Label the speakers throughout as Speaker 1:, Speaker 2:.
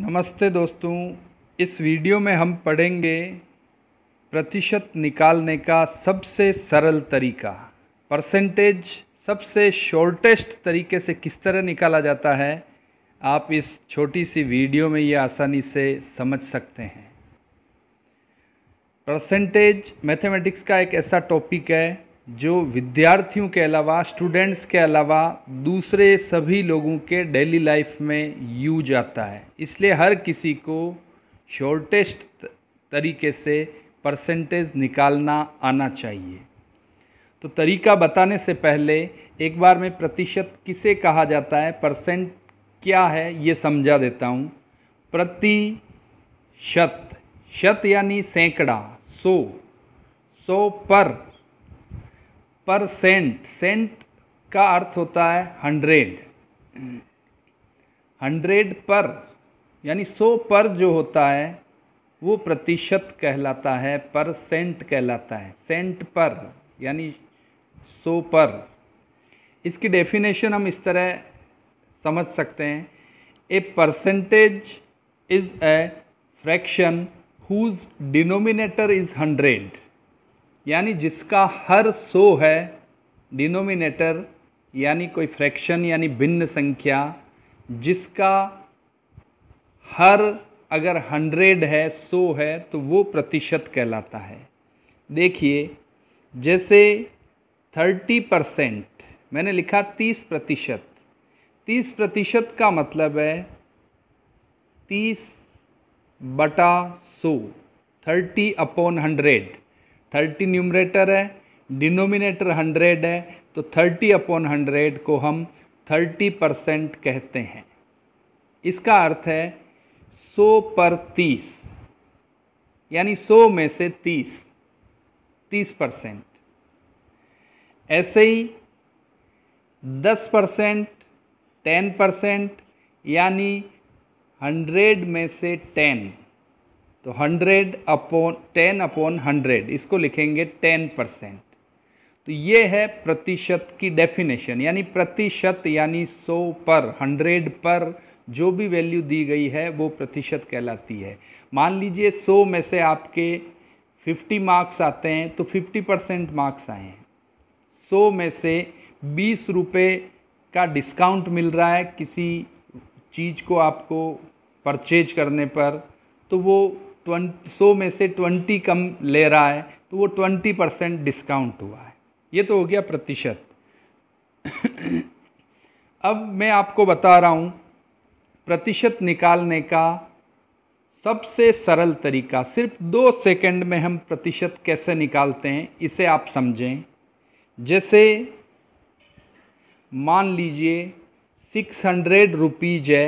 Speaker 1: नमस्ते दोस्तों इस वीडियो में हम पढ़ेंगे प्रतिशत निकालने का सबसे सरल तरीका परसेंटेज सबसे शॉर्टेस्ट तरीके से किस तरह निकाला जाता है आप इस छोटी सी वीडियो में ये आसानी से समझ सकते हैं परसेंटेज मैथमेटिक्स का एक ऐसा टॉपिक है जो विद्यार्थियों के अलावा स्टूडेंट्स के अलावा दूसरे सभी लोगों के डेली लाइफ में यूज आता है इसलिए हर किसी को शॉर्टेस्ट तरीके से परसेंटेज निकालना आना चाहिए तो तरीका बताने से पहले एक बार में प्रतिशत किसे कहा जाता है परसेंट क्या है ये समझा देता हूँ प्रति शत शत यानी सैकड़ा सौ सौ पर पर सेंट सेंट का अर्थ होता है हंड्रेड हंड्रेड पर यानी सौ पर जो होता है वो प्रतिशत कहलाता है पर सेंट कहलाता है सेंट पर यानी सौ पर इसकी डेफिनेशन हम इस तरह समझ सकते हैं a percentage is a fraction whose denominator is hundred यानी जिसका हर सो है डिनोमिनेटर यानी कोई फ्रैक्शन यानी भिन्न संख्या जिसका हर अगर हंड्रेड है सो है तो वो प्रतिशत कहलाता है देखिए जैसे थर्टी परसेंट मैंने लिखा तीस प्रतिशत तीस प्रतिशत का मतलब है तीस बटा सो thirty upon hundred thirty numerator है डिनोमिनेटर हंड्रेड है तो थर्टी अपॉन हंड्रेड को हम थर्टी परसेंट कहते हैं इसका अर्थ है सौ पर तीस यानी सौ में से तीस तीस परसेंट ऐसे ही दस परसेंट टेन परसेंट यानी हंड्रेड में से टेन तो 100 अपॉन 10 अपॉन 100 इसको लिखेंगे 10 परसेंट तो ये है प्रतिशत की डेफिनेशन यानी प्रतिशत यानी 100 पर 100 पर जो भी वैल्यू दी गई है वो प्रतिशत कहलाती है मान लीजिए 100 में से आपके 50 मार्क्स आते हैं तो 50 परसेंट मार्क्स आए हैं 100 में से बीस रुपये का डिस्काउंट मिल रहा है किसी चीज़ को आपको परचेज करने पर तो वो ट्वेंट सौ में से ट्वेंटी कम ले रहा है तो वो ट्वेंटी परसेंट डिस्काउंट हुआ है ये तो हो गया प्रतिशत अब मैं आपको बता रहा हूँ प्रतिशत निकालने का सबसे सरल तरीका सिर्फ दो सेकंड में हम प्रतिशत कैसे निकालते हैं इसे आप समझें जैसे मान लीजिए सिक्स हंड्रेड रुपीज़ है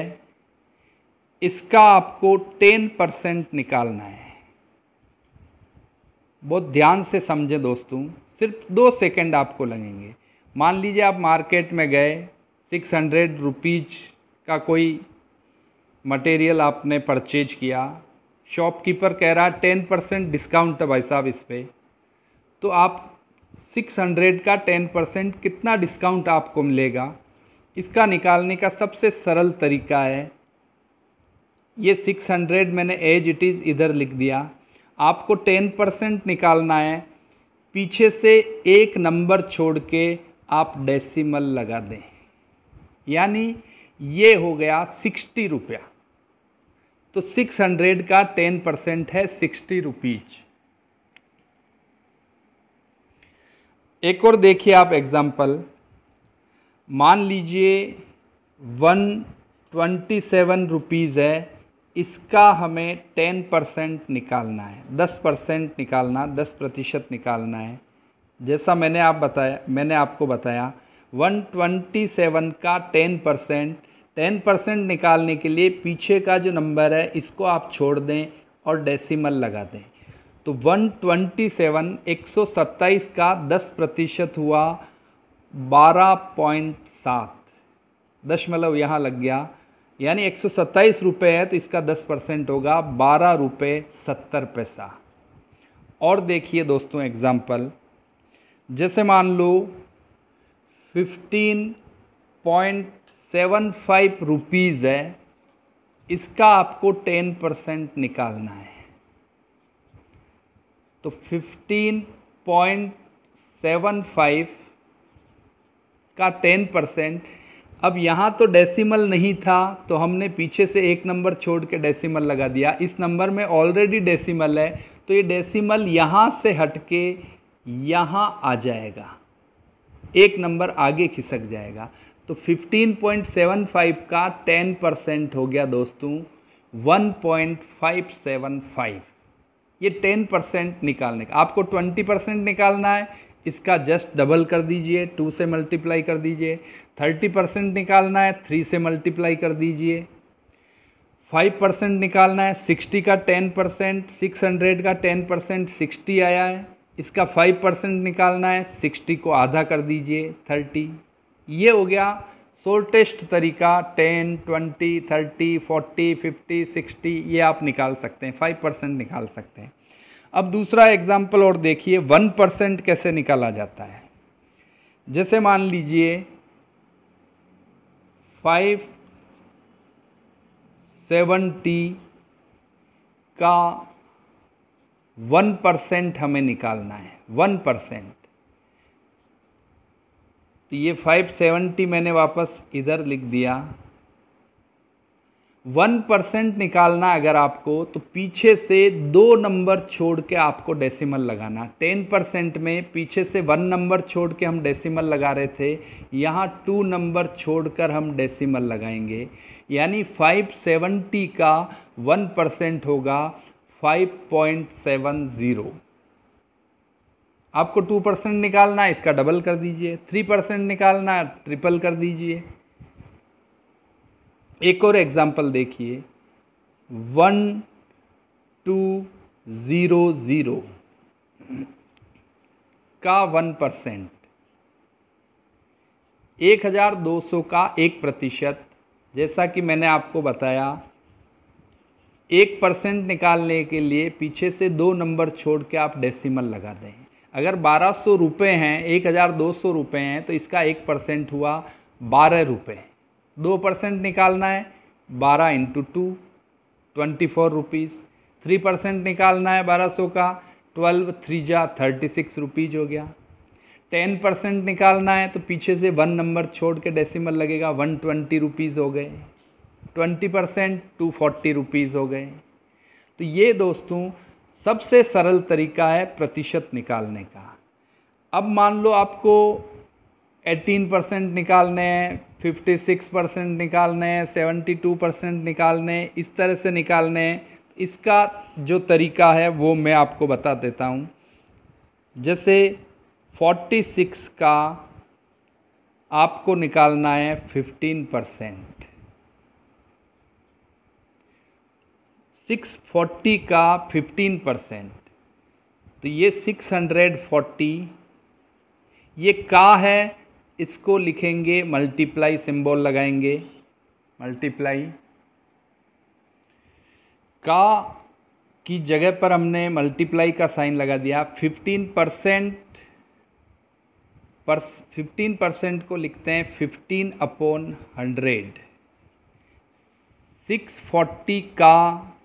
Speaker 1: इसका आपको टेन परसेंट निकालना है बहुत ध्यान से समझें दोस्तों सिर्फ दो सेकंड आपको लगेंगे मान लीजिए आप मार्केट में गए सिक्स हंड्रेड रुपीज का कोई मटेरियल आपने परचेज किया शॉपकीपर कह रहा है टेन परसेंट डिस्काउंट है भाई साहब इस पर तो आप सिक्स हंड्रेड का टेन परसेंट कितना डिस्काउंट आपको मिलेगा इसका निकालने का सबसे सरल तरीका है ये 600 मैंने एज इट इज़ इधर लिख दिया आपको 10 परसेंट निकालना है पीछे से एक नंबर छोड़ के आप डेसिमल लगा दें यानी ये हो गया सिक्सटी रुपया तो सिक्स हंड्रेड का टेन परसेंट है सिक्सटी रुपीज एक और देखिए आप एग्जाम्पल मान लीजिए वन ट्वेंटी सेवन रुपीज़ है इसका हमें टेन परसेंट निकालना है दस परसेंट निकालना दस प्रतिशत निकालना है जैसा मैंने आप बताया मैंने आपको बताया वन ट्वेंटी सेवन का टेन परसेंट टेन परसेंट निकालने के लिए पीछे का जो नंबर है इसको आप छोड़ दें और डेसिमल लगा दें तो वन ट्वेंटी सेवन एक सौ सत्ताईस का दस प्रतिशत हुआ बारह पॉइंट सात दशमलव यहाँ लग गया यानी एक सौ है तो इसका 10 परसेंट होगा बारह रुपये सत्तर पैसा और देखिए दोस्तों एग्ज़ाम्पल जैसे मान लो fifteen point seven five rupees है इसका आपको टेन परसेंट निकालना है तो फिफ्टीन पॉइंट सेवन फाइव का टेन परसेंट अब यहाँ तो डेसिमल नहीं था तो हमने पीछे से एक नंबर छोड़ के डेसिमल लगा दिया इस नंबर में ऑलरेडी डेसिमल है तो ये डेसिमल यहाँ से हट के यहाँ आ जाएगा एक नंबर आगे खिसक जाएगा तो 15.75 का 10 परसेंट हो गया दोस्तों 1.575 ये 10 परसेंट निकालने का आपको 20 परसेंट निकालना है इसका जस्ट डबल कर दीजिए टू से मल्टीप्लाई कर दीजिए थर्टी परसेंट निकालना है थ्री से मल्टीप्लाई कर दीजिए फाइव परसेंट निकालना है सिक्सटी का टेन परसेंट सिक्स हंड्रेड का टेन परसेंट सिक्सटी आया है इसका फाइव परसेंट निकालना है सिक्सटी को आधा कर दीजिए थर्टी ये हो गया शॉर्टेस्ट तरीका ten twenty thirty forty fifty sixty ये आप निकाल सकते हैं फाइव परसेंट निकाल सकते हैं अब दूसरा एग्जाम्पल और देखिए वन परसेंट कैसे निकाला जाता है जैसे मान लीजिए फाइव सेवेंटी का वन परसेंट हमें निकालना है वन परसेंट तो ये फाइव सेवेंटी मैंने वापस इधर लिख दिया वन परसेंट निकालना अगर आपको तो पीछे से दो नंबर छोड़ के आपको डेसिमल लगाना टेन परसेंट में पीछे से वन नंबर छोड़ के हम डेसिमल लगा रहे थे यहाँ टू नंबर छोड़कर हम डेसिमल लगाएंगे यानी फाइव सेवेंटी का वन परसेंट होगा फाइव पॉइंट सेवन ज़ीरो आपको टू परसेंट निकालना है इसका डबल कर दीजिए थ्री परसेंट निकालना ट्रिपल कर दीजिए एक और एग्जाम्पल देखिए वन टू ज़ीरो ज़ीरो का वन परसेंट एक हज़ार दो सौ का एक प्रतिशत जैसा कि मैंने आपको बताया एक परसेंट निकालने के लिए पीछे से दो नंबर छोड़ के आप डेसिमल लगा दें अगर बारह सौ रुपये हैं एक हज़ार दो सौ रुपये हैं तो इसका एक परसेंट हुआ बारह रुपये दो परसेंट निकालना है बारह into two twenty four rupees three percent निकालना है बारह सौ का ट्वेल्व थ्री जा थर्टी सिक्स रुपीज़ हो गया टेन परसेंट निकालना है तो पीछे से वन नंबर छोड़ के डेसिमल लगेगा वन ट्वेंटी रुपीज़ हो गए twenty percent two forty rupees हो गए तो ये दोस्तों सबसे सरल तरीका है प्रतिशत निकालने का अब मान लो आपको एटीन परसेंट निकालने हैं 56 परसेंट निकालने हैं 72 परसेंट निकालने इस तरह से निकालने हैं इसका जो तरीका है वो मैं आपको बता देता हूँ जैसे 46 का आपको निकालना है 15 परसेंट सिक्स फोर्टी का फिफ्टीन परसेंट तो ये सिक्स हंड्रेड फोर्टी ये का है इसको लिखेंगे मल्टीप्लाई सिंबल लगाएंगे मल्टीप्लाई का की जगह पर हमने मल्टीप्लाई का साइन लगा दिया फिफ्टीन परसेंट पर फिफ्टीन परसेंट को लिखते हैं fifteen upon hundred six forty का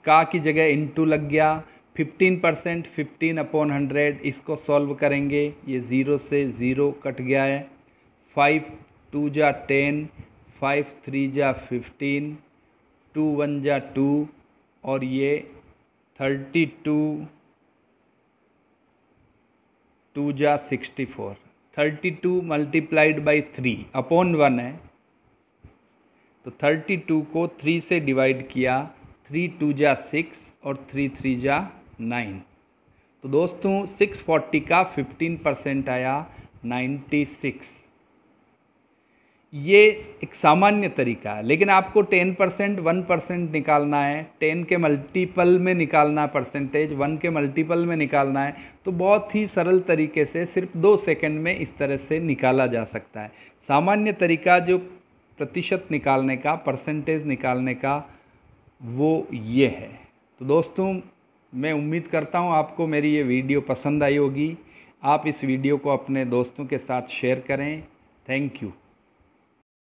Speaker 1: का की जगह इनटू लग गया fifteen percent fifteen upon hundred इसको सॉल्व करेंगे ये ज़ीरो से ज़ीरो कट गया है फाइव टू जा टेन फाइव थ्री जा फिफ्टीन टू वन जा टू और ये थर्टी टू टू जा sixty four thirty two multiplied by three upon one है तो थर्टी टू को थ्री से डिवाइड किया थ्री टू जा सिक्स और थ्री थ्री जा नाइन तो दोस्तों सिक्स फोर्टी का फिफ्टीन परसेंट आया नाइन्टी सिक्स ये एक सामान्य तरीका है लेकिन आपको 10 परसेंट वन परसेंट निकालना है 10 के मल्टीपल में निकालना है परसेंटेज 1 के मल्टीपल में निकालना है तो बहुत ही सरल तरीके से सिर्फ दो सेकंड में इस तरह से निकाला जा सकता है सामान्य तरीका जो प्रतिशत निकालने का परसेंटेज निकालने का वो ये है तो दोस्तों मैं उम्मीद करता हूँ आपको मेरी ये वीडियो पसंद आई होगी आप इस वीडियो को अपने दोस्तों के साथ शेयर करें थैंक यू